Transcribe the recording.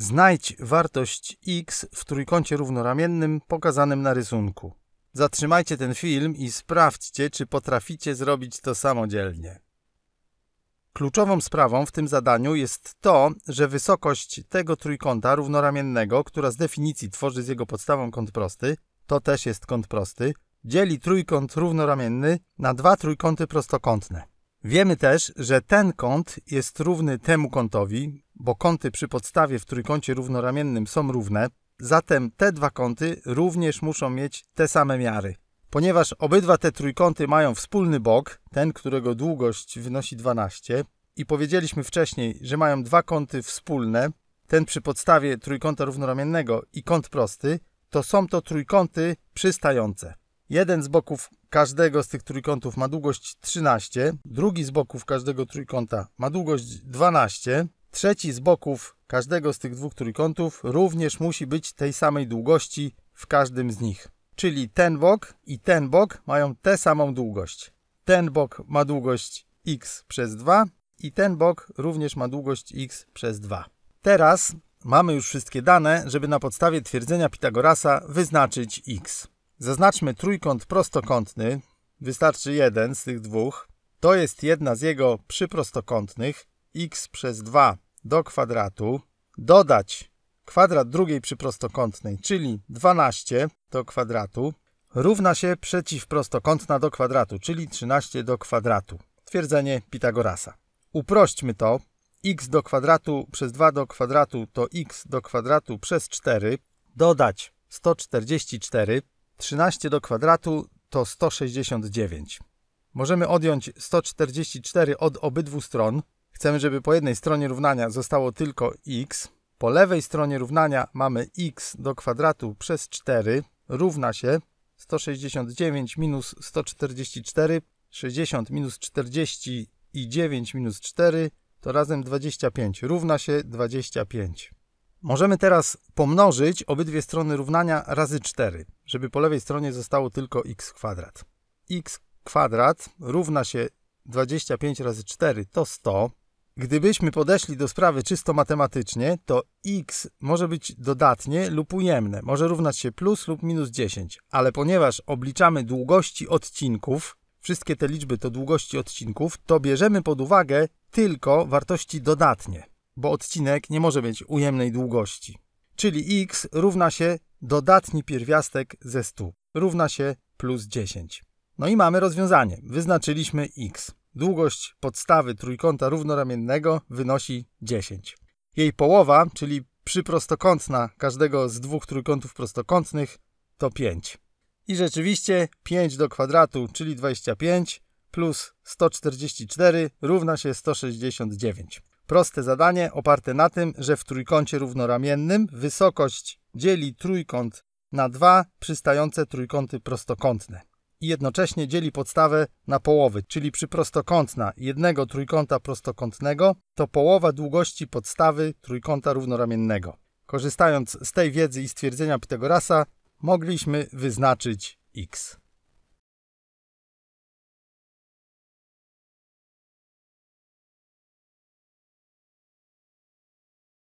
Znajdź wartość x w trójkącie równoramiennym pokazanym na rysunku. Zatrzymajcie ten film i sprawdźcie, czy potraficie zrobić to samodzielnie. Kluczową sprawą w tym zadaniu jest to, że wysokość tego trójkąta równoramiennego, która z definicji tworzy z jego podstawą kąt prosty, to też jest kąt prosty, dzieli trójkąt równoramienny na dwa trójkąty prostokątne. Wiemy też, że ten kąt jest równy temu kątowi, bo kąty przy podstawie w trójkącie równoramiennym są równe, zatem te dwa kąty również muszą mieć te same miary. Ponieważ obydwa te trójkąty mają wspólny bok, ten którego długość wynosi 12, i powiedzieliśmy wcześniej, że mają dwa kąty wspólne, ten przy podstawie trójkąta równoramiennego i kąt prosty, to są to trójkąty przystające. Jeden z boków każdego z tych trójkątów ma długość 13, drugi z boków każdego trójkąta ma długość 12, Trzeci z boków każdego z tych dwóch trójkątów również musi być tej samej długości w każdym z nich. Czyli ten bok i ten bok mają tę samą długość. Ten bok ma długość x przez 2 i ten bok również ma długość x przez 2. Teraz mamy już wszystkie dane, żeby na podstawie twierdzenia Pitagorasa wyznaczyć x. Zaznaczmy trójkąt prostokątny, wystarczy jeden z tych dwóch. To jest jedna z jego przyprostokątnych, x przez 2 do kwadratu, dodać kwadrat drugiej przy prostokątnej, czyli 12 do kwadratu, równa się przeciwprostokątna do kwadratu, czyli 13 do kwadratu. Twierdzenie Pitagorasa. Uprośćmy to. x do kwadratu przez 2 do kwadratu to x do kwadratu przez 4. Dodać 144. 13 do kwadratu to 169. Możemy odjąć 144 od obydwu stron, Chcemy, żeby po jednej stronie równania zostało tylko x. Po lewej stronie równania mamy x do kwadratu przez 4 równa się 169 minus 144, 60 minus 40 i 9 minus 4 to razem 25 równa się 25. Możemy teraz pomnożyć obydwie strony równania razy 4, żeby po lewej stronie zostało tylko x kwadrat. x kwadrat równa się 25 razy 4 to 100, Gdybyśmy podeszli do sprawy czysto matematycznie, to x może być dodatnie lub ujemne, może równać się plus lub minus 10, ale ponieważ obliczamy długości odcinków, wszystkie te liczby to długości odcinków, to bierzemy pod uwagę tylko wartości dodatnie, bo odcinek nie może mieć ujemnej długości. Czyli x równa się dodatni pierwiastek ze 100, równa się plus 10. No i mamy rozwiązanie. Wyznaczyliśmy x. Długość podstawy trójkąta równoramiennego wynosi 10. Jej połowa, czyli przyprostokątna każdego z dwóch trójkątów prostokątnych, to 5. I rzeczywiście 5 do kwadratu, czyli 25 plus 144 równa się 169. Proste zadanie oparte na tym, że w trójkącie równoramiennym wysokość dzieli trójkąt na dwa przystające trójkąty prostokątne i jednocześnie dzieli podstawę na połowy, czyli przy prostokątna jednego trójkąta prostokątnego to połowa długości podstawy trójkąta równoramiennego. Korzystając z tej wiedzy i stwierdzenia Pitagorasa, mogliśmy wyznaczyć x.